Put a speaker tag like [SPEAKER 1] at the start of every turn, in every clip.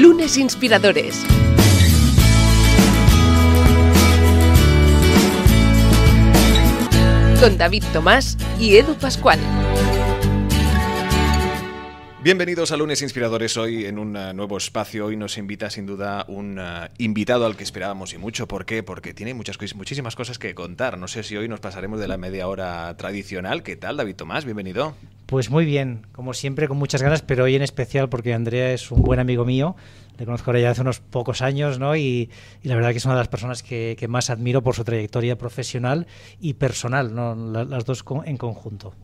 [SPEAKER 1] Lunes Inspiradores. Con David Tomás y Edu Pascual. Bienvenidos a Lunes Inspiradores hoy en un eh, nuevo espacio. Hoy nos invita sin duda un eh, invitado al que esperábamos y mucho. ¿Por qué? Porque tiene muchas, muchísimas cosas que contar. No sé si hoy nos pasaremos de la media hora tradicional. ¿Qué tal, David Tomás? Bienvenido.
[SPEAKER 2] Pues muy bien, como siempre, con muchas ganas, pero hoy en especial porque Andrea es un buen amigo mío, le conozco ahora ya hace unos pocos años, ¿no? Y, la verdad que es una de las personas que, más admiro por su trayectoria profesional y personal, las, dos en conjunto.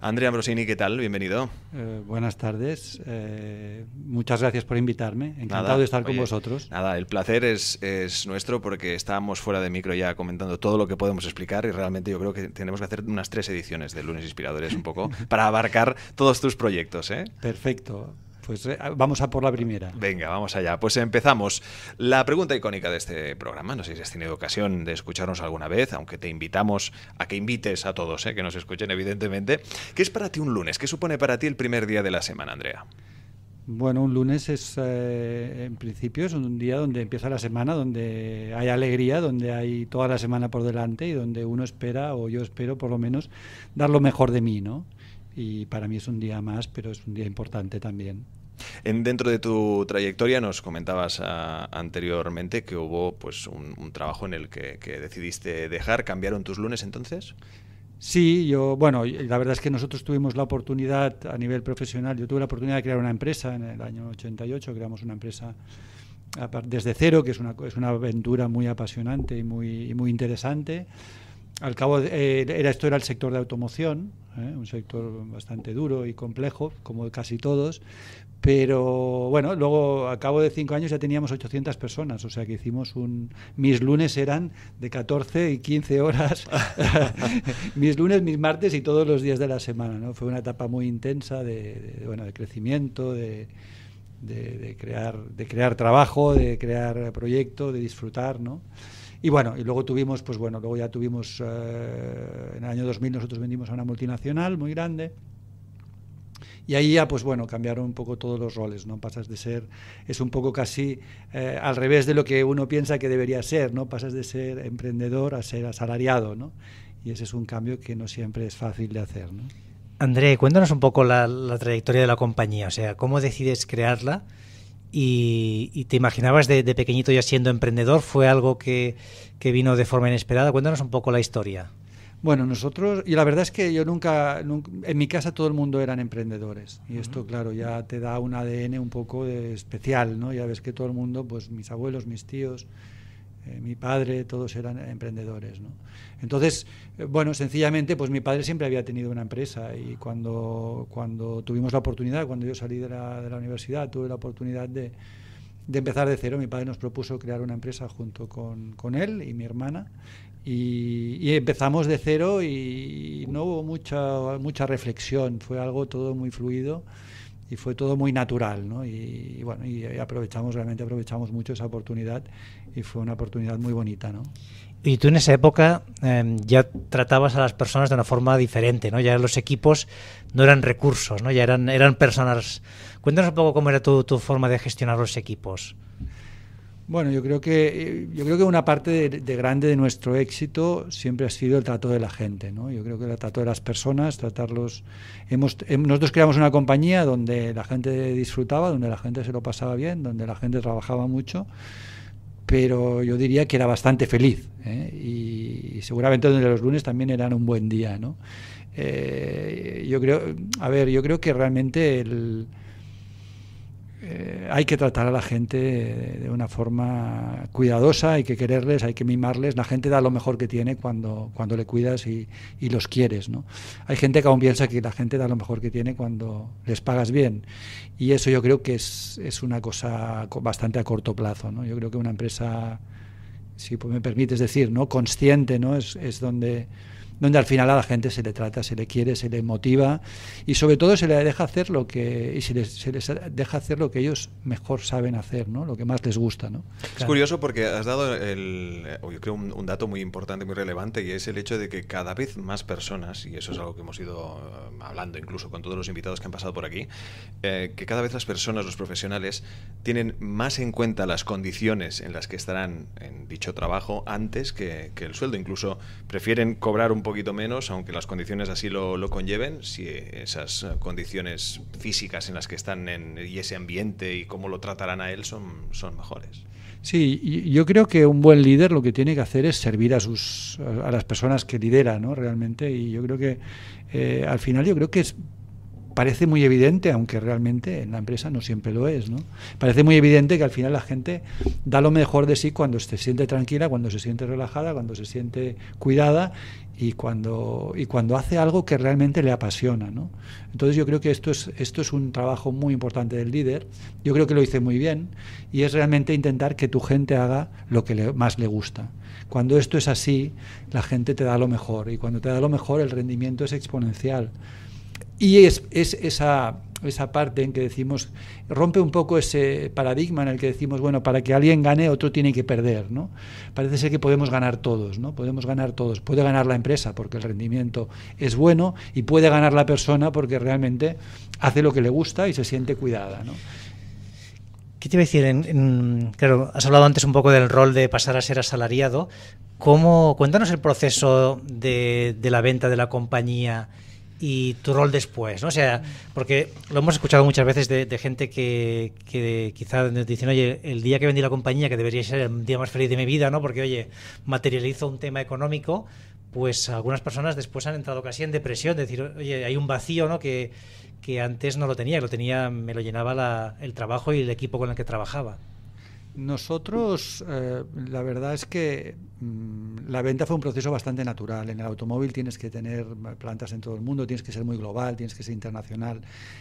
[SPEAKER 1] Andrea Ambrosini, ¿qué tal? Bienvenido.
[SPEAKER 3] Eh, buenas tardes, eh, muchas gracias por invitarme, encantado de estar con vosotros.
[SPEAKER 1] Nada, el placer es, es nuestro porque estábamos fuera de micro ya comentando todo lo que podemos explicar y realmente yo creo que tenemos que hacer unas tres ediciones de Lunes Inspiradores un poco para abarcar sacar todos tus proyectos. ¿eh?
[SPEAKER 3] Perfecto. Pues eh, vamos a por la primera. Venga, vamos
[SPEAKER 1] allá. Pues empezamos. La pregunta icónica de este programa, no sé si has tenido ocasión de escucharnos alguna vez, aunque te invitamos a que invites a todos, ¿eh? que nos escuchen evidentemente. ¿Qué es para ti un lunes? ¿Qué supone para ti el primer día de la semana,
[SPEAKER 3] Andrea? Bueno, un lunes es, eh, en principio, es un día donde empieza la semana, donde hay alegría, donde hay toda la semana por delante y donde uno espera, o yo espero por lo menos, dar lo mejor de mí, ¿no? y para mí es un día más, pero es un día importante también.
[SPEAKER 1] En, dentro de tu trayectoria nos comentabas ah, anteriormente que hubo pues un, trabajo en el que, decidiste dejar, cambiaron tus lunes entonces.
[SPEAKER 3] Sí, yo, bueno, la verdad es que nosotros tuvimos la oportunidad a nivel profesional, yo tuve la oportunidad de crear una empresa en el año 88, creamos una empresa desde cero, que es una, es una aventura muy apasionante y muy, y muy interesante al cabo, eh, era, esto era el sector de automoción, ¿eh? un sector bastante duro y complejo, como casi todos, pero bueno, luego a cabo de cinco años ya teníamos 800 personas, o sea que hicimos un... Mis lunes eran de 14 y 15 horas, mis lunes, mis martes y todos los días de la semana, Fue una etapa muy intensa de, bueno, de crecimiento, de, de, crear, de crear trabajo, de crear proyecto, de disfrutar, ¿no? Y bueno, y luego tuvimos, pues bueno, luego ya tuvimos, eh, en el año 2000 nosotros vendimos a una multinacional muy grande, y ahí ya, pues bueno, cambiaron un poco todos los roles, ¿no? Pasas de ser, es un poco casi eh, al revés de lo que uno piensa que debería ser, ¿no? Pasas de ser emprendedor a ser asalariado, ¿no? Y ese es un cambio
[SPEAKER 2] que no siempre es fácil de hacer, ¿no? André, cuéntanos un poco la trayectoria de la compañía, o sea, ¿cómo decides crearla? y, te imaginabas de, pequeñito ya siendo emprendedor, ¿fue algo que, que vino de forma inesperada? Cuéntanos un poco la historia.
[SPEAKER 3] Bueno, nosotros, y la verdad es que yo nunca, en mi casa todo el mundo eran emprendedores, y esto, claro, ya te da un ADN un poco especial, ¿no? Ya ves que todo el mundo, pues mis abuelos, mis tíos, eh, mi padre, todos eran emprendedores. Entonces, eh, bueno, sencillamente, pues mi padre siempre había tenido una empresa y cuando, tuvimos la oportunidad, cuando yo salí de la, universidad, tuve la oportunidad de, empezar de cero. Mi padre nos propuso crear una empresa junto con, él y mi hermana y, empezamos de cero y no hubo mucha reflexión, fue algo todo muy fluido y fue todo muy natural, ¿no? Y, bueno, y aprovechamos, realmente aprovechamos mucho esa oportunidad y fue una oportunidad muy bonita, ¿no?
[SPEAKER 2] Y tú en esa época em, ya tratabas a las personas de una forma diferente, ¿no? Ya los equipos no eran recursos, ¿no? Ya eran, eran personas. Cuéntanos un poco cómo era tu, tu forma de gestionar los equipos.
[SPEAKER 3] Bueno, yo creo que eh, yo creo que una parte de, grande de nuestro éxito siempre ha sido el trato de la gente, ¿no? Yo creo que el trato de las personas, tratarlos. Hemos, nosotros creamos una compañía donde la gente disfrutaba, donde la gente se lo pasaba bien, donde la gente trabajaba mucho, pero yo diría que era bastante feliz ¿eh? y, seguramente donde los lunes también eran un buen día, ¿no? Eh, yo creo, a ver, yo creo que realmente el eh, hay que tratar a la gente eh, de una forma cuidadosa, hay que quererles, hay que mimarles. La gente da lo mejor que tiene cuando, cuando le cuidas y, los quieres. ¿no? Hay gente que aún piensa que la gente da lo mejor que tiene cuando les pagas bien. Y eso yo creo que es, una cosa bastante a corto plazo. ¿no? Yo creo que una empresa, si me permites decir, ¿no? consciente, ¿no? es donde donde al final a la gente se le trata, se le quiere, se le motiva y sobre todo se le deja hacer lo que y se les, deja hacer lo que ellos mejor saben hacer, ¿no? Lo que más les gusta, ¿no? Es
[SPEAKER 1] curioso porque has dado el, un, dato muy importante, muy relevante y es el hecho de que cada vez más personas y eso es algo que hemos ido eh, hablando incluso con todos los invitados que han pasado por aquí, eh, que cada vez las personas, los profesionales tienen más en cuenta las condiciones en las que estarán en dicho trabajo antes que, que el sueldo, incluso prefieren cobrar un poquito menos, aunque las condiciones así lo, conlleven, si esas condiciones físicas en las que están en, y ese ambiente y cómo lo tratarán a él son, son mejores.
[SPEAKER 3] Sí, yo creo que un buen líder lo que tiene que hacer es servir a sus a las personas que lidera, ¿no? Realmente y yo creo que eh, al final yo creo que es parece muy evidente, aunque realmente en la empresa no siempre lo es, ¿no? Parece muy evidente que al final la gente da lo mejor de sí cuando se siente tranquila, cuando se siente relajada, cuando se siente cuidada y cuando, y cuando hace algo que realmente le apasiona, ¿no? Entonces yo creo que esto es, esto es un trabajo muy importante del líder, yo creo que lo hice muy bien y es realmente intentar que tu gente haga lo que más le gusta. Cuando esto es así, la gente te da lo mejor y cuando te da lo mejor el rendimiento es exponencial. Y es, esa, esa parte en que decimos, rompe un poco ese paradigma en el que decimos, bueno, para que alguien gane, otro tiene que perder, ¿no? Parece ser que podemos ganar todos, ¿no? Podemos ganar todos. Puede ganar la empresa porque el rendimiento es bueno y puede ganar la persona porque realmente hace lo que le gusta y se siente
[SPEAKER 2] cuidada, ¿no? ¿Qué te iba a decir? claro, has hablado antes un poco del rol de pasar a ser asalariado. ¿Cómo, cuéntanos el proceso de, de la venta de la compañía y tu rol después, ¿no? O sea, porque lo hemos escuchado muchas veces de, gente que, que quizá dicen, oye, el día que vendí la compañía, que debería ser el día más feliz de mi vida, ¿no? Porque, oye, materializo un tema económico, pues algunas personas después han entrado casi en depresión, de decir, oye, hay un vacío, ¿no? Que, antes no lo tenía, que lo tenía, me lo llenaba el trabajo y el equipo con el que trabajaba.
[SPEAKER 3] Nosotros, eh, la verdad es que mm, la venta fue un proceso bastante natural. En el automóvil tienes que tener plantas en todo el mundo, tienes que ser muy global, tienes que ser internacional.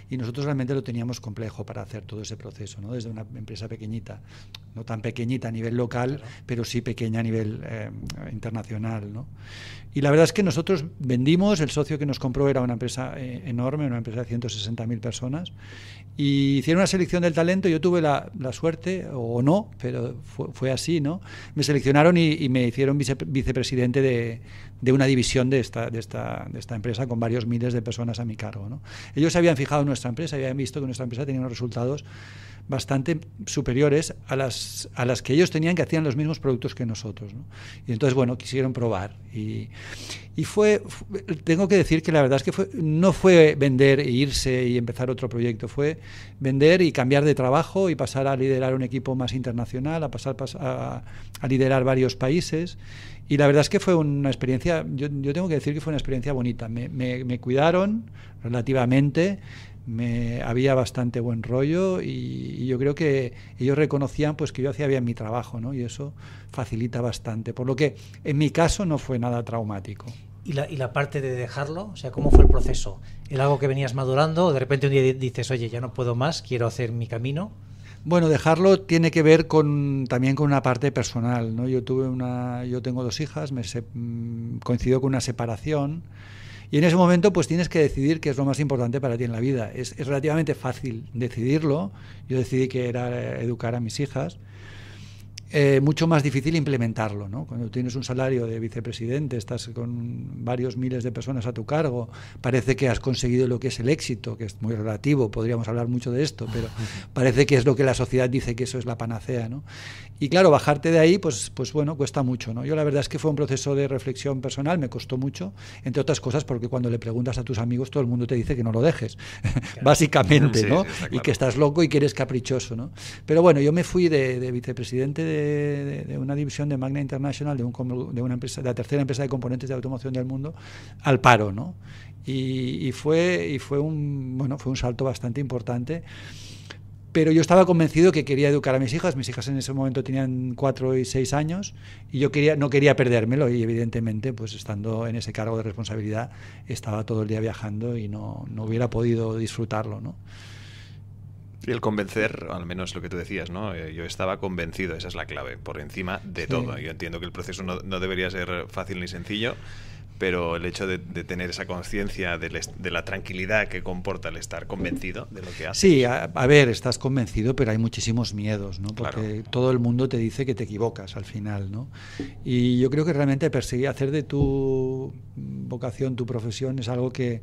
[SPEAKER 3] Y nosotros realmente lo teníamos complejo para hacer todo ese proceso, ¿no? desde una empresa pequeñita, no tan pequeñita a nivel local, pero sí pequeña a nivel eh, internacional. ¿no? Y la verdad es que nosotros vendimos, el socio que nos compró era una empresa eh, enorme, una empresa de 160.000 personas, y hicieron una selección del talento. Yo tuve la suerte, o no, pero fue, así, ¿no? Me seleccionaron y, me hicieron vicepresidente de, una división de esta, de, esta, de esta empresa con varios miles de personas a mi cargo, ¿no? Ellos se habían fijado en nuestra empresa, habían visto que nuestra empresa tenía unos resultados bastante superiores a las, a las que ellos tenían que hacían los mismos productos que nosotros. Y entonces, bueno, quisieron probar. Y, fue, tengo que decir que la verdad es que fue, no fue vender e irse y empezar otro proyecto, fue vender y cambiar de trabajo y pasar a liderar un equipo más internacional, a pasar a, a liderar varios países. Y la verdad es que fue una experiencia, yo, tengo que decir que fue una experiencia bonita. me cuidaron relativamente, me había bastante buen rollo y, yo creo que ellos reconocían pues que yo hacía bien mi trabajo, ¿no? Y eso facilita bastante, por lo que en mi caso no fue nada traumático.
[SPEAKER 2] ¿Y la, parte de dejarlo? O sea, ¿cómo fue el proceso? el algo que venías madurando o de repente un día dices, oye, ya no puedo más, quiero hacer mi camino?
[SPEAKER 3] Bueno, dejarlo tiene que ver con también con una parte personal, ¿no? Yo tuve una, yo tengo dos hijas, me mm, coincidió con una separación y en ese momento pues tienes que decidir qué es lo más importante para ti en la vida. Es, es relativamente fácil decidirlo. Yo decidí que era eh, educar a mis hijas eh, mucho más difícil implementarlo. ¿no? Cuando tienes un salario de vicepresidente, estás con varios miles de personas a tu cargo, parece que has conseguido lo que es el éxito, que es muy relativo, podríamos hablar mucho de esto, pero parece que es lo que la sociedad dice que eso es la panacea. ¿no? Y claro, bajarte de ahí, pues, pues bueno, cuesta mucho. ¿no? Yo la verdad es que fue un proceso de reflexión personal, me costó mucho, entre otras cosas porque cuando le preguntas a tus amigos, todo el mundo te dice que no lo dejes, básicamente, ¿no? y que estás loco y que eres caprichoso. ¿no? Pero bueno, yo me fui de, de vicepresidente de, una división de Magna International, de, una empresa, la tercera empresa de componentes de automoción del mundo, al paro, ¿no? Y, fue, un, fue un salto bastante importante pero yo estaba convencido que quería educar a mis hijas. Mis hijas en ese momento tenían cuatro y seis años y yo quería, no quería perdérmelo y evidentemente, pues estando en ese cargo de responsabilidad, estaba todo el día viajando y no, no hubiera podido disfrutarlo. ¿no?
[SPEAKER 1] Y el convencer, al menos lo que tú decías, ¿no? Eh, yo estaba convencido, esa es la clave, por encima de todo. Yo entiendo que el proceso no debería ser fácil ni sencillo, pero el hecho de, tener esa conciencia de, la tranquilidad que comporta el estar convencido de lo que haces. Sí, a,
[SPEAKER 3] ver, estás convencido, pero hay muchísimos miedos, ¿no? Porque todo el mundo te dice que te equivocas al final, ¿no? Y yo creo que realmente perseguir, hacer de tu vocación, tu profesión, es algo que,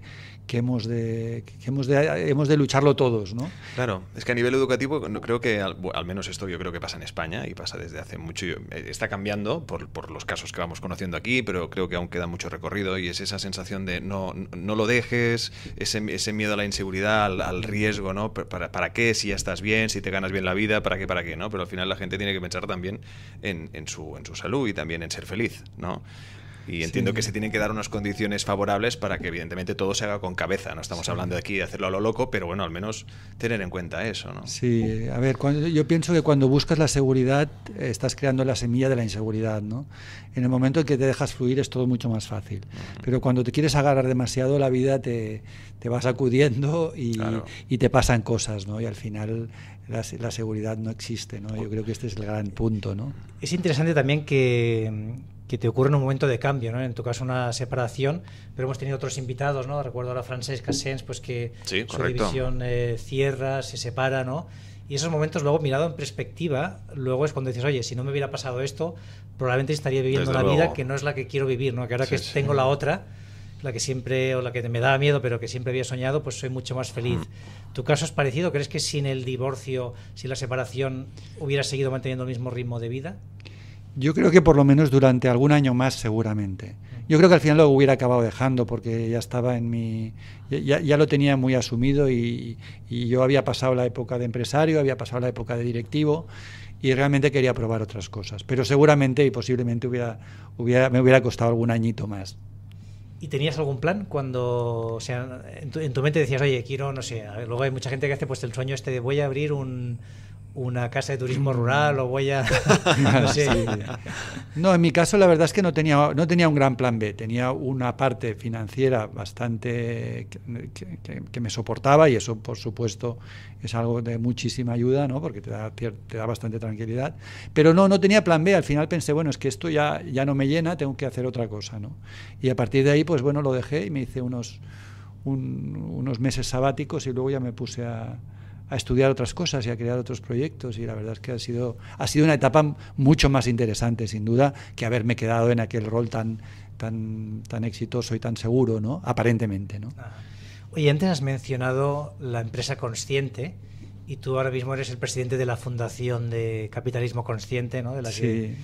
[SPEAKER 3] hemos de hemos de, lucharlo todos, ¿no?
[SPEAKER 1] Claro, es que a nivel educativo creo que al, menos esto yo creo que pasa en España y pasa desde hace mucho eh, está cambiando por, los casos que vamos conociendo aquí, pero creo que aún queda mucho recorrido corrido y es esa sensación de no, no lo dejes, ese, ese miedo a la inseguridad, al, riesgo, ¿no? ¿Para, ¿Para, qué? Si ya estás bien, si te ganas bien la vida, ¿para qué? ¿Para qué? ¿no? Pero al final la gente tiene que pensar también en, su, en su salud y también en ser feliz, ¿no? Y entiendo que se tienen que dar unas condiciones favorables para que evidentemente todo se haga con cabeza. No estamos hablando de aquí de hacerlo a lo loco, pero bueno, al menos tener en cuenta eso. ¿no?
[SPEAKER 3] Sí, a ver, yo pienso que cuando buscas la seguridad estás creando la semilla de la inseguridad. ¿no? En el momento en que te dejas fluir es todo mucho más fácil. Pero cuando te quieres agarrar demasiado, la vida te, te va sacudiendo y, te pasan cosas. ¿no? Y al final la, la seguridad no existe. ¿no? Yo creo que este es el gran punto. ¿no?
[SPEAKER 2] Es interesante también que que te ocurre en un momento de cambio, ¿no? En tu caso una separación, pero hemos tenido otros invitados, ¿no? Recuerdo a la Francesca Sens, pues que su división eh, cierra, se separa, ¿no? Y esos momentos luego mirado en perspectiva, luego es cuando dices, oye, si no me hubiera pasado esto, probablemente estaría viviendo una vida que no es la que quiero vivir, ¿no? Que ahora que tengo la otra, la que siempre, o la que me daba miedo, pero que siempre había soñado, pues soy mucho más feliz. Mm. ¿Tu caso es parecido? ¿Crees que sin el divorcio, sin la separación, hubiera seguido manteniendo el mismo ritmo de vida?
[SPEAKER 3] Yo creo que por lo menos durante algún año más seguramente. Yo creo que al final lo hubiera acabado dejando porque ya estaba en mi... Ya, lo tenía muy asumido y, yo había pasado la época de empresario, había pasado la época de directivo y realmente quería probar otras cosas. Pero seguramente y posiblemente hubiera, me hubiera costado algún añito más.
[SPEAKER 2] ¿Y tenías algún plan cuando, o sea, en tu, mente decías, oye, quiero, no sé, luego hay mucha gente que hace pues el sueño este de voy a abrir un, una casa de turismo rural o voy a...
[SPEAKER 3] no, en mi caso la verdad es que no tenía, no tenía un gran plan B, tenía una parte financiera bastante que, me soportaba y eso por supuesto es algo de muchísima ayuda, ¿no? porque te da, bastante tranquilidad, pero no, no tenía plan B, al final pensé, bueno, es que esto ya, ya no me llena, tengo que hacer otra cosa. ¿no? Y a partir de ahí, pues bueno, lo dejé y me hice unos, unos meses sabáticos y luego ya me puse a a estudiar otras cosas y a crear otros proyectos y la verdad es que ha sido, ha sido una etapa mucho más interesante, sin duda, que haberme quedado en aquel rol tan, tan, tan exitoso y tan seguro, ¿no? Aparentemente, ¿no?
[SPEAKER 2] Oye, antes has mencionado la empresa consciente y tú ahora mismo eres el presidente de la Fundación de Capitalismo Consciente, ¿no? De la que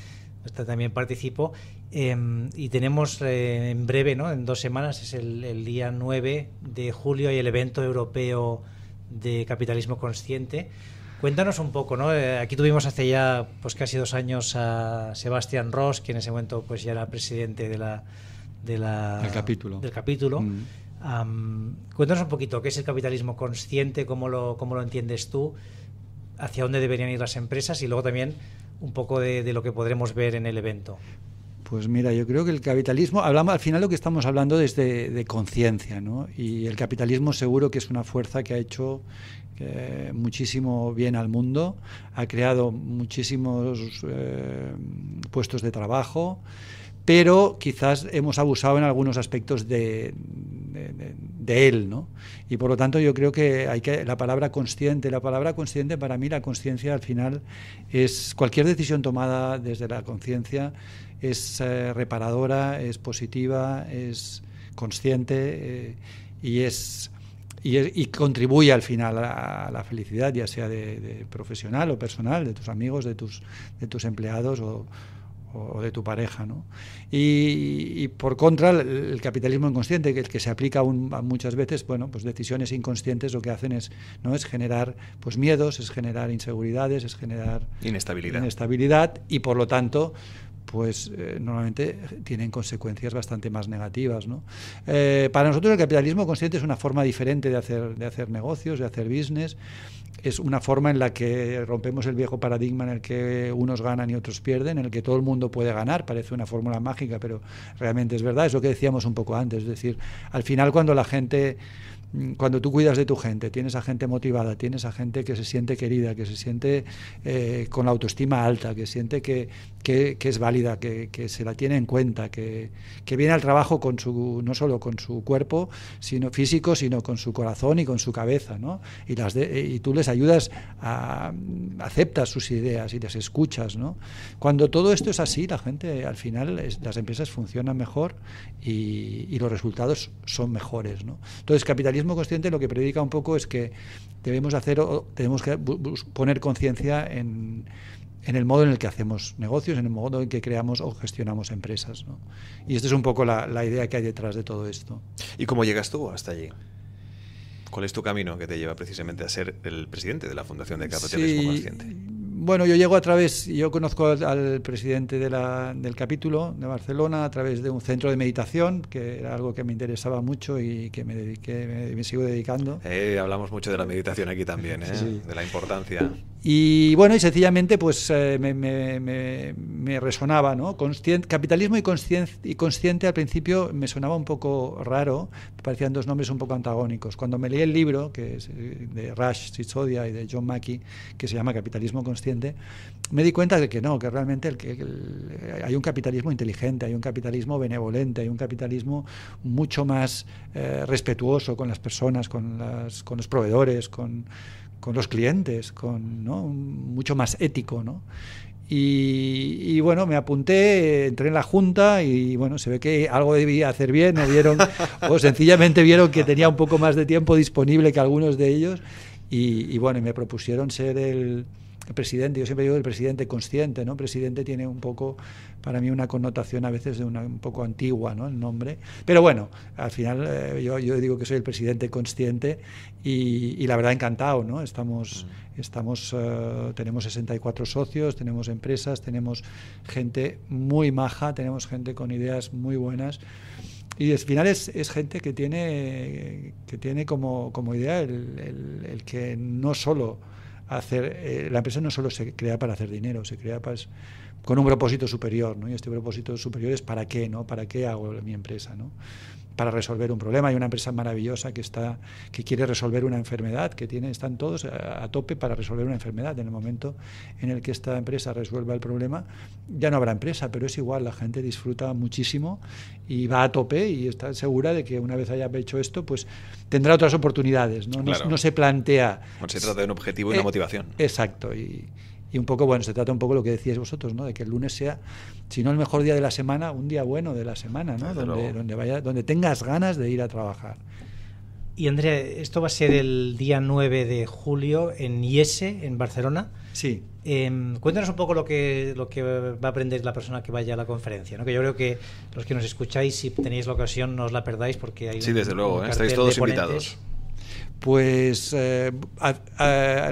[SPEAKER 2] también participo. Em, y tenemos eh, en breve, ¿no? En dos semanas, es el, el día 9 de julio, hay el evento europeo de capitalismo consciente. Cuéntanos un poco, eh, Aquí tuvimos hace ya pues casi dos años a Sebastián Ross, que en ese momento pues ya era presidente de la, de capítulo. del capítulo. Mm. cuéntanos un poquito qué es el capitalismo consciente, cómo lo, lo entiendes tú, hacia dónde deberían ir las empresas y luego también un poco de, de, lo que podremos ver en el evento.
[SPEAKER 3] Pues mira, yo creo que el capitalismo, hablamos al final lo que estamos hablando es de, conciencia, ¿no? Y el capitalismo seguro que es una fuerza que ha hecho eh, muchísimo bien al mundo, ha creado muchísimos eh, puestos de trabajo pero quizás hemos abusado en algunos aspectos de, él, ¿no? Y por lo tanto yo creo que hay que la palabra consciente, la palabra consciente para mí la conciencia al final es cualquier decisión tomada desde la conciencia es eh, reparadora, es positiva, es consciente eh, y es y, contribuye al final a, la felicidad, ya sea de, de, profesional o personal, de tus amigos, de tus de tus empleados o o de tu pareja. ¿no? Y, por contra, el, capitalismo inconsciente, que, que se aplica a muchas veces, bueno, pues decisiones inconscientes lo que hacen es, ¿no? es generar pues, miedos, es generar inseguridades, es generar inestabilidad. inestabilidad y por lo tanto pues eh, normalmente tienen consecuencias bastante más negativas. Eh, para nosotros el capitalismo consciente es una forma diferente de hacer, de hacer negocios, de hacer business. Es una forma en la que rompemos el viejo paradigma en el que unos ganan y otros pierden, en el que todo el mundo puede ganar. Parece una fórmula mágica, pero realmente es verdad. Es lo que decíamos un poco antes. Es decir, al final cuando la gente mm, cuando tú cuidas de tu gente, tienes a gente motivada, tienes a gente que se siente querida, que se siente eh, con la autoestima alta, que siente que, que, es válida, que, se la tiene en cuenta, que, viene al trabajo con su, no solo con su cuerpo sino físico, sino con su corazón y con su cabeza. Y, las tú les ayudas, a, aceptas sus ideas y les escuchas. Cuando todo esto es así, la gente, al final, las empresas funcionan mejor y, los resultados son mejores. ¿no? Entonces, capitalismo consciente lo que predica un poco es que debemos hacer, tenemos que poner conciencia en en el modo en el que hacemos negocios, en el modo en que creamos o gestionamos empresas. Y esta es un poco la, idea que hay detrás de todo esto.
[SPEAKER 1] ¿Y cómo llegas tú hasta allí? ¿Cuál es tu camino que te lleva precisamente a ser el presidente de la Fundación de Capitalismo sí,
[SPEAKER 3] Bueno, yo llego a través, yo conozco al, presidente de la, del capítulo de Barcelona a través de un centro de meditación, que era algo que me interesaba mucho y que me, dediqué, me, sigo dedicando.
[SPEAKER 1] Eh, hablamos mucho de la meditación aquí también, ¿eh? de la importancia.
[SPEAKER 3] Y bueno, y sencillamente pues eh, me, resonaba, ¿no? capitalismo y, y consciente al principio me sonaba un poco raro, parecían dos nombres un poco antagónicos. Cuando me leí el libro, que es eh, de Rush Sitsodia y de John Mackey, que se llama Capitalismo Consciente, me di cuenta de que no, que realmente el, eh, hay un capitalismo inteligente, hay un capitalismo benevolente, hay un capitalismo mucho más respetuoso con las personas, con, las, con los proveedores, con con los clientes, con, mucho más ético. ¿no? Y, bueno, me apunté, entré en la junta y bueno, se ve que algo debía hacer bien, o vieron, o sencillamente vieron que tenía un poco más de tiempo disponible que algunos de ellos y, y bueno, me propusieron ser el, presidente, yo siempre digo el presidente consciente, ¿no? presidente tiene un poco, para mí, una connotación a veces de una, un poco antigua, ¿no? El nombre. Pero bueno, al final eh, yo, digo que soy el presidente consciente y, la verdad encantado, ¿no? Estamos, mm. estamos eh, tenemos 64 socios, tenemos empresas, tenemos gente muy maja, tenemos gente con ideas muy buenas. Y al final es, gente que tiene, que tiene como, como idea el que no solo hacer, eh, la empresa no solo se crea para hacer dinero, se crea para, con un propósito superior, ¿no? Y este propósito superior es para qué, ¿no? ¿Para qué hago mi empresa, ¿no? para resolver un problema. Hay una empresa maravillosa que, está, que quiere resolver una enfermedad, que tiene, están todos a, tope para resolver una enfermedad. En el momento en el que esta empresa resuelva el problema, ya no habrá empresa, pero es igual, la gente disfruta muchísimo y va a tope y está segura de que una vez haya hecho esto, pues tendrá otras oportunidades. No, no, se plantea... No se trata de un objetivo y una eh, motivación. Exacto. Y, y un poco, bueno, se trata un poco de lo que decíais vosotros, ¿no? De que el lunes sea, si no el mejor día de la semana, un día bueno de la semana, ¿no? Donde, vaya, donde tengas ganas de ir
[SPEAKER 2] a trabajar. Y Andrea, esto va a ser el día 9 de julio en IESE, en Barcelona. Sí. Em, cuéntanos un poco lo que, lo que va a aprender la persona que vaya a la conferencia, ¿no? que yo creo que los que nos escucháis, si tenéis la ocasión, no os la perdáis porque hay... Sí, desde luego, ¿eh? estáis todos invitados
[SPEAKER 3] pues eh,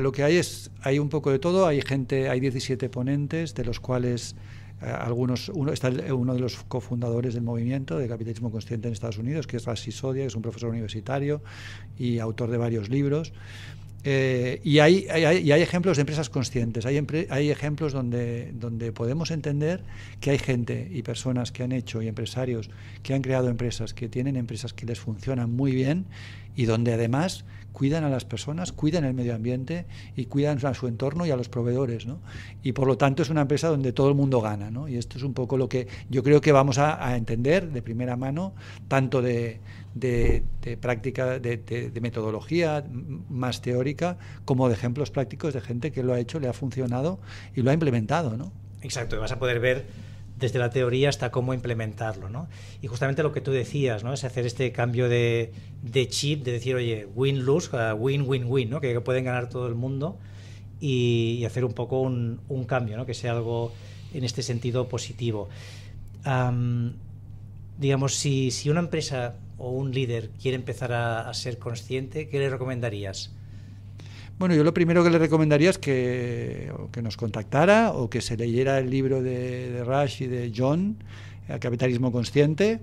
[SPEAKER 3] lo que hay es, hay un poco de todo, hay gente, hay 17 ponentes, de los cuales eh, algunos, uno, está uno de los cofundadores del movimiento de capitalismo consciente en Estados Unidos, que es Rassi Sodia, que es un profesor universitario y autor de varios libros. Eh, y, hay, ejemplos de empresas conscientes, hay, ejemplos donde, donde podemos entender que hay gente y personas que han hecho y empresarios que han creado empresas, que tienen empresas que les funcionan muy bien y donde además cuidan a las personas, cuidan el medio ambiente y cuidan a su entorno y a los proveedores. ¿no? Y por lo tanto es una empresa donde todo el mundo gana. ¿no? Y esto es un poco lo que yo creo que vamos a, entender de primera mano, tanto de, práctica, de, metodología más teórica, como de ejemplos prácticos de gente que lo ha hecho, le ha funcionado y lo ha implementado. ¿no?
[SPEAKER 2] Exacto, y vas a poder ver desde la teoría hasta cómo implementarlo. ¿no? Y justamente lo que tú decías, ¿no? es hacer este cambio de, chip, de decir, oye, win-lose, win-win-win, win que, pueden ganar todo el mundo y, hacer un poco un, cambio, que sea algo en este sentido positivo. digamos, si, una empresa o un líder quiere empezar a, a ser consciente, ¿qué le recomendarías?
[SPEAKER 3] Bueno, yo lo primero que le recomendaría es que, nos contactara o que se leyera el libro de, de Rush y de John, el eh, Capitalismo Consciente,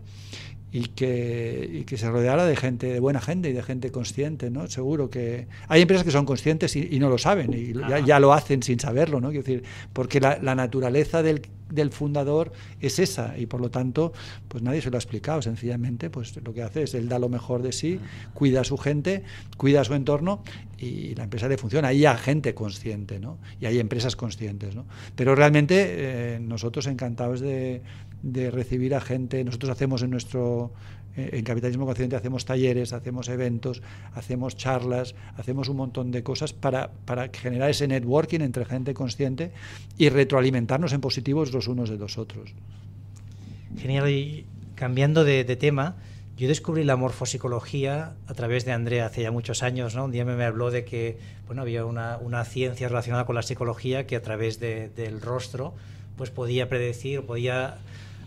[SPEAKER 3] y que, se rodeara de gente, de buena gente y de gente consciente, ¿no? Seguro que hay empresas que son conscientes y, no lo saben y ya, lo hacen sin saberlo, ¿no? Quiero decir, porque la, naturaleza del, fundador es esa y por lo tanto, pues nadie se lo ha explicado, sencillamente, pues lo que hace es él da lo mejor de sí, cuida a su gente, cuida a su entorno y la empresa le funciona. Ahí hay gente consciente, ¿no? Y hay empresas conscientes, ¿no? Pero realmente eh, nosotros encantados de de recibir a gente. Nosotros hacemos en nuestro eh, en capitalismo consciente hacemos talleres, hacemos eventos, hacemos charlas, hacemos un montón de cosas para, para generar ese networking entre gente consciente y retroalimentarnos en positivos los unos de los
[SPEAKER 2] otros. Genial. Y cambiando de, tema, yo descubrí la morfopsicología a través de Andrea hace ya muchos años, Un día me habló de que bueno, había una, ciencia relacionada con la psicología que a través del rostro pues podía predecir, podía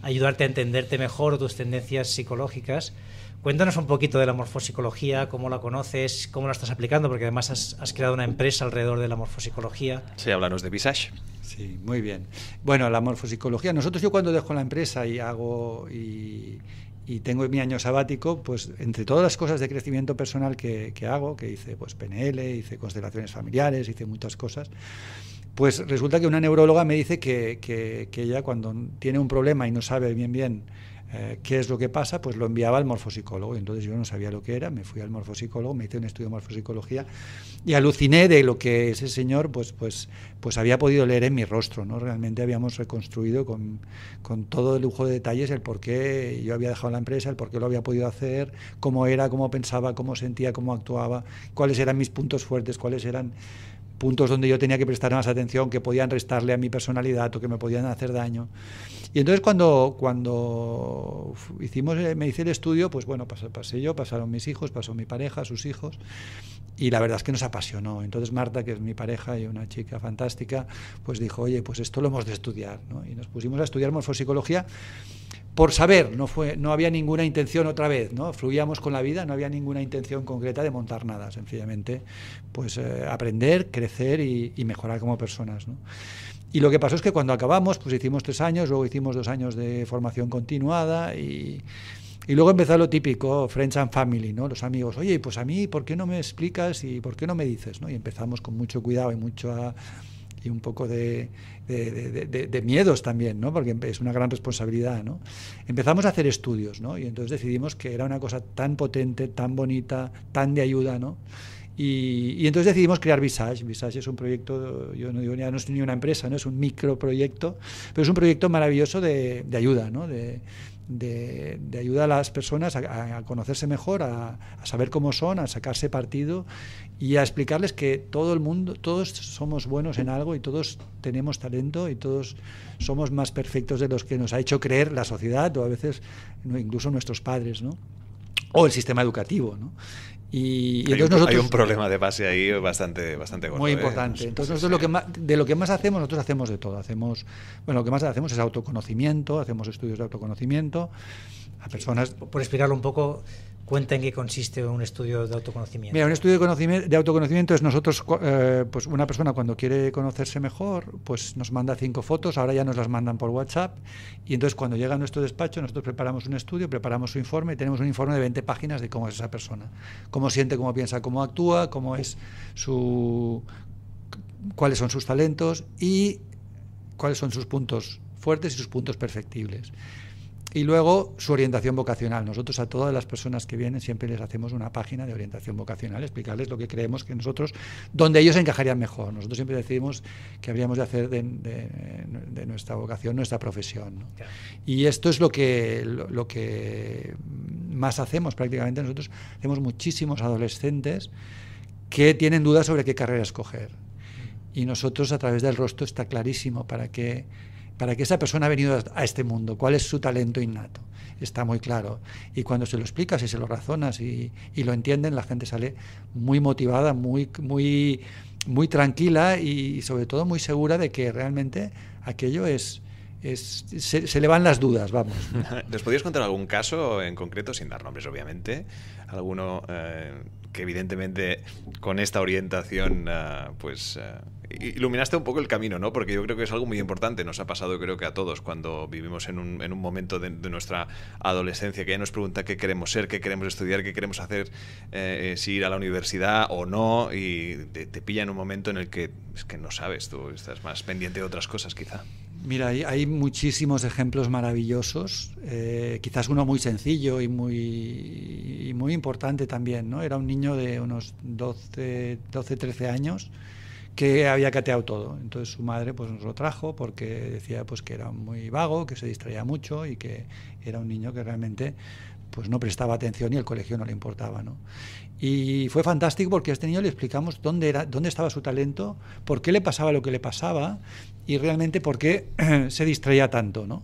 [SPEAKER 2] ayudarte a entenderte mejor tus tendencias psicológicas. Cuéntanos un poquito de la morfopsicología, cómo la conoces, cómo la estás aplicando, porque además has, creado una empresa alrededor de la morfopsicología.
[SPEAKER 3] Sí, háblanos de Visage. Sí, muy bien. Bueno, la morfopsicología. Nosotros yo cuando dejo la empresa y hago y, tengo mi año sabático, pues entre todas las cosas de crecimiento personal que, que hago, que hice pues PNL, hice constelaciones familiares, hice muchas cosas, pues resulta que una neuróloga me dice que, ella cuando tiene un problema y no sabe bien bien eh, qué es lo que pasa, pues lo enviaba al morfopsicólogo. Entonces yo no sabía lo que era, me fui al morfopsicólogo, me hice un estudio de morfopsicología y aluciné de lo que ese señor pues, pues, pues había podido leer en mi rostro. ¿no? Realmente habíamos reconstruido con, con todo el lujo de detalles el por qué yo había dejado la empresa, el por qué lo había podido hacer, cómo era, cómo pensaba, cómo sentía, cómo actuaba, cuáles eran mis puntos fuertes, cuáles eran puntos donde yo tenía que prestar más atención, que podían restarle a mi personalidad o que me podían hacer daño. Y entonces cuando, cuando hicimos, eh, me hice el estudio, pues bueno, pasé, yo, pasaron mis hijos, pasó mi pareja, sus hijos, y la verdad es que nos apasionó. Entonces Marta, que es mi pareja y una chica fantástica, pues dijo, oye, pues esto lo hemos de estudiar, Y nos pusimos a estudiar morfopsicología por saber, no, fue, no había ninguna intención otra vez, ¿no? Fluíamos con la vida, no había ninguna intención concreta de montar nada, sencillamente, pues eh, aprender, crecer y, mejorar como personas, ¿no? Y lo que pasó es que cuando acabamos, pues hicimos tres años, luego hicimos dos años de formación continuada y, luego empezó lo típico, friends and family, ¿no? Los amigos, oye, pues a mí, ¿por qué no me explicas y por qué no me dices, ¿no? Y empezamos con mucho cuidado y mucho y un poco de, miedos también, ¿no? porque es una gran responsabilidad. ¿no? Empezamos a hacer estudios ¿no? y entonces decidimos que era una cosa tan potente, tan bonita, tan de ayuda. ¿no? Y, entonces decidimos crear Visage. Visage es un proyecto, yo no digo ya no es ni una empresa, ¿no? es un microproyecto, pero es un proyecto maravilloso de, de ayuda, ¿no? de, de, ayuda ayudar a las personas a, conocerse mejor, a, saber cómo son, a sacarse partido y a explicarles que todo el mundo, todos somos buenos en algo y todos tenemos talento y todos somos más perfectos de los que nos ha hecho creer la sociedad o a veces incluso nuestros padres, ¿no? O el sistema educativo, ¿no? Y, hay, un,
[SPEAKER 1] problema de base ahí bastante, bastante Muy ¿eh? importante. Entonces,
[SPEAKER 3] nosotros de lo que más hacemos, nosotros hacemos de todo. Hacemos, bueno, lo que más hacemos es autoconocimiento, hacemos estudios de autoconocimiento a personas. Por, por explicarlo un poco, Cuenta en
[SPEAKER 2] qué consiste un estudio de autoconocimiento.
[SPEAKER 3] Mira, un estudio de, autoconocimiento es nosotros, eh, pues una persona cuando quiere conocerse mejor, pues nos manda cinco fotos, ahora ya nos las mandan por WhatsApp, y entonces cuando llega a nuestro despacho nosotros preparamos un estudio, preparamos su informe, y tenemos un informe de 20 páginas de cómo es esa persona, cómo siente, cómo piensa, cómo actúa, cómo es su... cuáles son sus talentos y cuáles son sus puntos fuertes y sus puntos perfectibles. Y luego su orientación vocacional. Nosotros a todas las personas que vienen siempre les hacemos una página de orientación vocacional, explicarles lo que creemos que nosotros, donde ellos encajarían mejor. Nosotros siempre decimos que habríamos de hacer de, nuestra vocación nuestra profesión. Y esto es lo que, lo, que más hacemos prácticamente. Nosotros hacemos muchísimos adolescentes que tienen dudas sobre qué carrera escoger. Mm. Y nosotros a través del rostro está clarísimo para qué para qué esa persona ha venido a este mundo, cuál es su talento innato. Está muy claro. Y cuando se lo explicas y se lo razonas y, lo entienden, la gente sale muy motivada, muy, muy, muy tranquila y, sobre todo muy segura de que realmente aquello es, es, se, le van las dudas, vamos.
[SPEAKER 1] ¿Les podías contar algún caso en concreto, sin dar nombres obviamente? ¿Alguno eh, que evidentemente con esta orientación, ah, pues ah, iluminaste un poco el camino, ¿no? Porque yo creo que es algo muy importante. Nos ha pasado, creo que a todos, cuando vivimos en un, en un momento de, nuestra adolescencia que ya nos pregunta qué queremos ser, qué queremos estudiar, qué queremos hacer, eh, eh, si ir a la universidad o no, y te, te pilla en un momento en el que es que no sabes, tú estás más pendiente de otras cosas, quizá.
[SPEAKER 3] Mira, hay, muchísimos ejemplos maravillosos, eh, quizás uno muy sencillo y muy, muy importante también, ¿no? Era un niño de unos 12, 12 13 años que había cateado todo. Entonces su madre pues nos lo trajo porque decía pues que era muy vago, que se distraía mucho y que era un niño que realmente pues no prestaba atención y el colegio no le importaba, ¿no? Y fue fantástico porque a este niño le explicamos dónde era, dónde estaba su talento, por qué le pasaba lo que le pasaba y realmente por qué se distraía tanto, ¿no?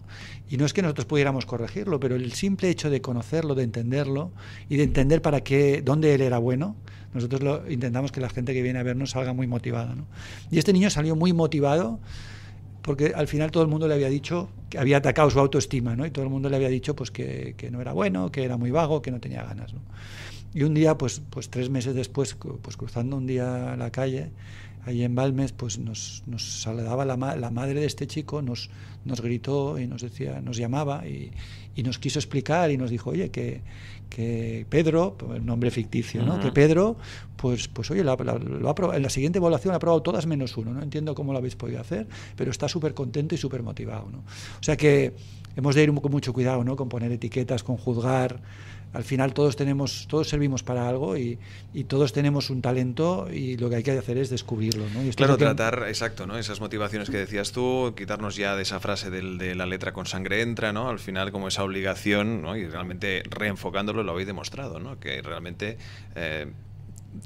[SPEAKER 3] Y no es que nosotros pudiéramos corregirlo, pero el simple hecho de conocerlo, de entenderlo y de entender para qué, dónde él era bueno, nosotros lo, intentamos que la gente que viene a vernos salga muy motivada, Y este niño salió muy motivado porque al final todo el mundo le había dicho que había atacado su autoestima, ¿no? Y todo el mundo le había dicho pues que, no era bueno, que era muy vago, que no tenía ganas, Y un día, pues, pues tres meses después, pues cruzando un día la calle, allí en Balmes, pues nos, saludaba la, madre de este chico, nos, gritó y nos decía, nos llamaba y, nos quiso explicar y nos dijo, oye, que, que Pedro, el nombre ficticio, ¿no? Que Pedro, pues, pues oye, en la siguiente evaluación ha probado todas menos uno, no entiendo cómo lo habéis podido hacer, pero está súper contento y súper motivado, ¿no? O sea que hemos de ir con mucho cuidado, ¿no? Con poner etiquetas, con juzgar. Al final todos tenemos, todos servimos para algo y, todos tenemos un talento y lo que hay que hacer es descubrirlo. claro, tratar,
[SPEAKER 1] exacto, ¿no? Esas motivaciones que decías tú, quitarnos ya de esa frase de la letra con sangre entra, ¿no? Al final como esa obligación, ¿no? Y realmente reenfocándolo lo habéis demostrado, ¿no? Que realmente eh,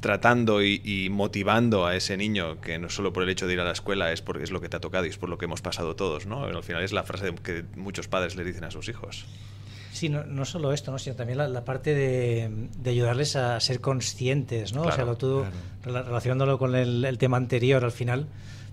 [SPEAKER 1] tratando y, motivando a ese niño que no solo por el hecho de ir a la escuela es porque es lo que te ha tocado y es por lo que hemos pasado todos, ¿no? Al final es la frase que muchos padres le dicen a sus hijos.
[SPEAKER 2] Sí, no, solo esto, sino también la, parte de, ayudarles a ser conscientes, ¿no? o sea, lo, relacionándolo con el, tema anterior, al final,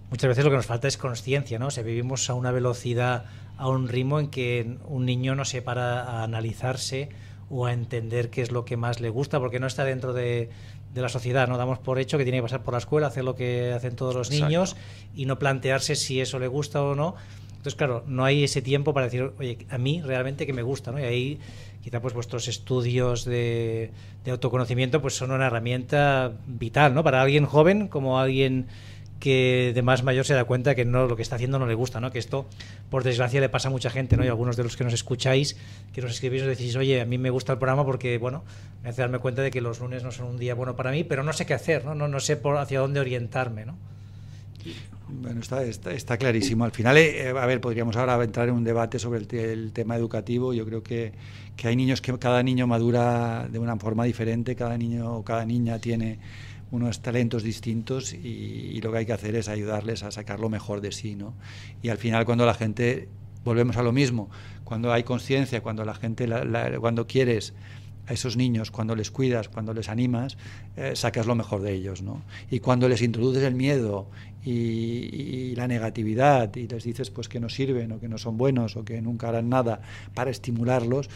[SPEAKER 2] muchas veces lo que nos falta es conciencia, ¿no? vivimos a una velocidad, a un ritmo en que un niño no se para a analizarse o a entender qué es lo que más le gusta, porque no está dentro de, la sociedad, ¿no? Damos por hecho que tiene que pasar por la escuela, hacer lo que hacen todos los niños y no plantearse si eso le gusta o no entonces, claro, no hay ese tiempo para decir, oye, a mí realmente que me gusta, ¿no? Y ahí quizá pues vuestros estudios de, autoconocimiento pues son una herramienta vital, ¿no? Para alguien joven como alguien que de más mayor se da cuenta que no lo que está haciendo no le gusta, ¿no? Que esto, por desgracia, le pasa a mucha gente, ¿no? Y algunos de los que nos escucháis, que nos escribís, os decís, oye, a mí me gusta el programa porque, bueno, me hace darme cuenta de que los lunes no son un día bueno para mí, pero no sé qué hacer, ¿no? No, sé hacia dónde orientarme, ¿no?
[SPEAKER 3] Bueno, está, está, clarísimo. Al final, eh, eh, a ver, podríamos ahora entrar en un debate sobre el, tema educativo. Yo creo que, que, hay niños que cada niño madura de una forma diferente, cada niño o cada niña tiene unos talentos distintos y, lo que hay que hacer es ayudarles a sacar lo mejor de sí, ¿no? Y al final, cuando la gente, volvemos a lo mismo, cuando hay conciencia, cuando la gente, cuando quieres a esos niños, cuando les cuidas, cuando les animas, eh, sacas lo mejor de ellos. ¿no? Y cuando les introduces el miedo y, la negatividad y les dices pues que no sirven o que no son buenos o que nunca harán nada para estimularlos,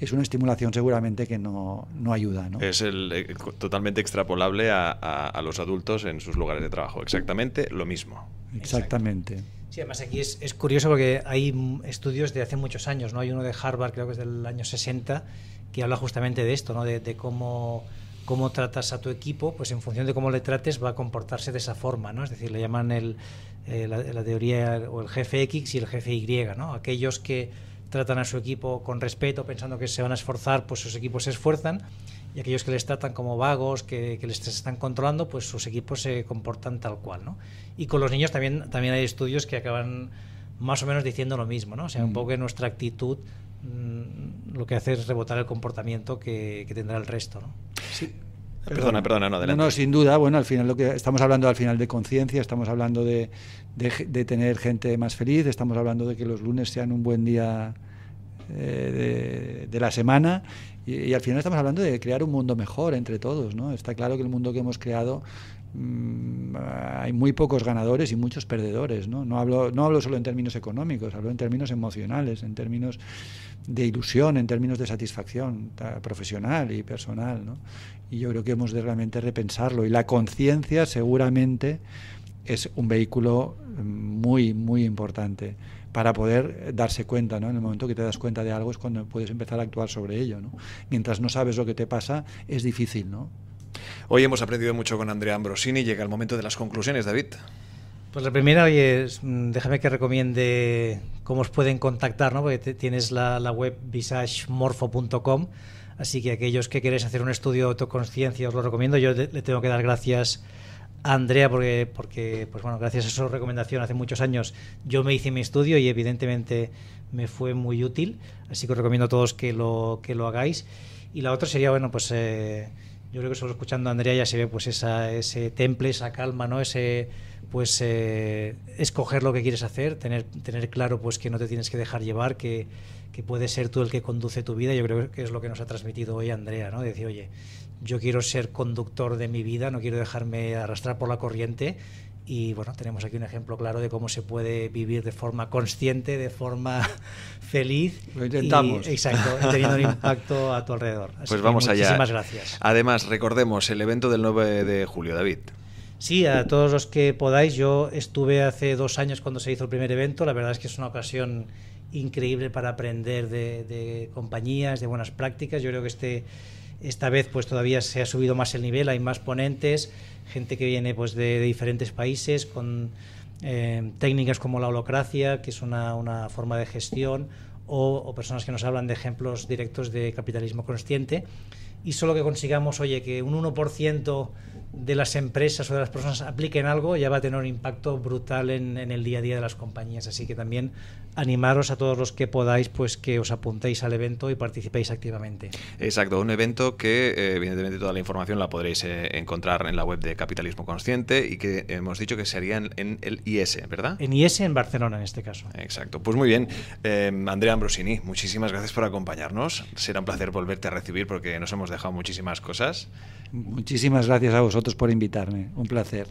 [SPEAKER 3] es una estimulación seguramente que no, ayuda. ¿no?
[SPEAKER 1] Es el, eh, totalmente extrapolable a, los adultos en sus lugares de trabajo. Exactamente
[SPEAKER 3] lo mismo. Exactamente.
[SPEAKER 2] Sí, además aquí es, curioso porque hay estudios de hace muchos años, ¿no? Hay uno de Harvard, creo que es del año 60, que habla justamente de esto, ¿no? de, cómo, cómo, tratas a tu equipo, pues en función de cómo le trates va a comportarse de esa forma, ¿no? Es decir, le llaman eh, la, teoría o el jefe X y el jefe Y, ¿no? Aquellos que tratan a su equipo con respeto, pensando que se van a esforzar, pues sus equipos se esfuerzan, y aquellos que les tratan como vagos, que, les están controlando, pues sus equipos se comportan tal cual, ¿no? Y con los niños también, también hay estudios que acaban más o menos diciendo lo mismo, ¿no? O sea, un mm. poco que nuestra actitud Mm, lo que hace es rebotar el comportamiento que, tendrá el resto. ¿no? Sí.
[SPEAKER 3] Perdona, perdona, no, adelante. No, no, sin duda, bueno, al final lo que estamos hablando al final de conciencia, estamos hablando de, tener gente más feliz, estamos hablando de que los lunes sean un buen día eh, de, la semana y, y, al final estamos hablando de crear un mundo mejor entre todos, ¿no? Está claro que el mundo que hemos creado Mm, hay muy pocos ganadores y muchos perdedores. ¿no? hablo, no hablo solo en términos económicos, hablo en términos emocionales, en términos de ilusión, en términos de satisfacción profesional y personal. ¿no? Y yo creo que hemos de realmente repensarlo. Y la conciencia seguramente es un vehículo mm, muy, muy importante para poder darse cuenta, ¿no? En el momento que te das cuenta de algo es cuando puedes empezar a actuar sobre ello, ¿no? Mientras no sabes lo que te pasa, es difícil, ¿no?
[SPEAKER 1] Hoy hemos aprendido mucho con Andrea Ambrosini. Llega el momento de las conclusiones, David.
[SPEAKER 2] Pues la primera, oye, es, mm, déjame que recomiende cómo os pueden contactar, ¿no? Porque tienes la, la web visagemorfo.com, así que aquellos que queréis hacer un estudio de autoconciencia os lo recomiendo. Yo le, tengo que dar gracias a Andrea porque, porque pues bueno, gracias a su recomendación hace muchos años yo me hice mi estudio y evidentemente me fue muy útil, así que os recomiendo a todos que lo, que lo hagáis. Y la otra sería, bueno, pues... Eh, yo creo que solo escuchando a Andrea ya se ve pues esa, ese temple, esa calma, ¿no? Ese pues eh, escoger lo que quieres hacer, tener, tener claro pues que no te tienes que dejar llevar, que, que puedes ser tú el que conduce tu vida. Yo creo que es lo que nos ha transmitido hoy Andrea, ¿no? decir, oye, yo quiero ser conductor de mi vida, no quiero dejarme arrastrar por la corriente y bueno, tenemos aquí un ejemplo claro de cómo se puede vivir de forma consciente, de forma feliz. Lo intentamos. exacto, teniendo un impacto a tu alrededor. pues vamos allá. Muchísimas gracias.
[SPEAKER 1] Además, recordemos el evento del 9 de julio, David.
[SPEAKER 2] Sí, a todos los que podáis. Yo estuve hace dos años cuando se hizo el primer evento. La verdad es que es una ocasión increíble para aprender de, de compañías, de buenas prácticas. Yo creo que este esta vez pues todavía se ha subido más el nivel, hay más ponentes, gente que viene pues de, diferentes países con eh, técnicas como la holocracia, que es una, forma de gestión, o, o, personas que nos hablan de ejemplos directos de capitalismo consciente. Y solo que consigamos, oye, que un 1% de las empresas o de las personas apliquen algo ya va a tener un impacto brutal en, el día a día de las compañías. Así que también animaros a todos los que podáis pues que os apuntéis al evento y participéis activamente.
[SPEAKER 1] Exacto, un evento que eh, evidentemente toda la información la podréis eh, encontrar en la web de Capitalismo Consciente y que hemos dicho que sería en, el IS, ¿verdad? En
[SPEAKER 2] IS en Barcelona en este caso.
[SPEAKER 1] Exacto, pues muy bien. Em, Andrea Ambrosini, muchísimas gracias por acompañarnos. Será un placer volverte a recibir porque nos hemos dejado muchísimas
[SPEAKER 3] cosas. Muchísimas gracias a vosotros por invitarme. Un placer.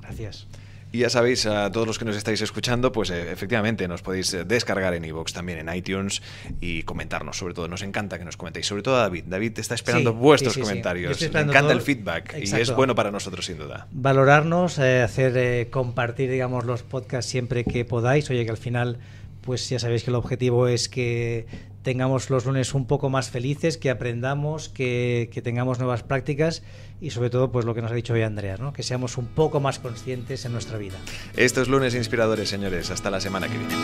[SPEAKER 2] Gracias.
[SPEAKER 1] Y ya sabéis, a todos los que nos estáis escuchando, pues eh, efectivamente nos podéis eh, descargar en iVoox, también en iTunes y comentarnos. Sobre todo, nos encanta que nos comentéis. Sobre todo a David. David está esperando vuestros comentarios. Le encanta el feedback y es bueno para nosotros, sin duda.
[SPEAKER 2] Valorarnos, eh, hacer compartir, digamos, los podcasts siempre que podáis. Oye, que al final pues ya sabéis que el objetivo es que tengamos los lunes un poco más felices, que aprendamos, que, tengamos nuevas prácticas y sobre todo pues lo que nos ha dicho hoy Andrea, ¿no? que seamos un poco más conscientes en nuestra vida.
[SPEAKER 1] Estos lunes inspiradores, señores. Hasta la semana que viene.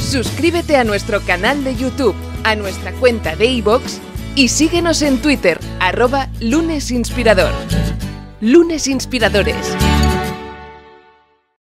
[SPEAKER 1] Suscríbete a nuestro canal de YouTube, a nuestra cuenta de iVoox y síguenos en Twitter, arroba lunesinspirador. Lunes Inspiradores.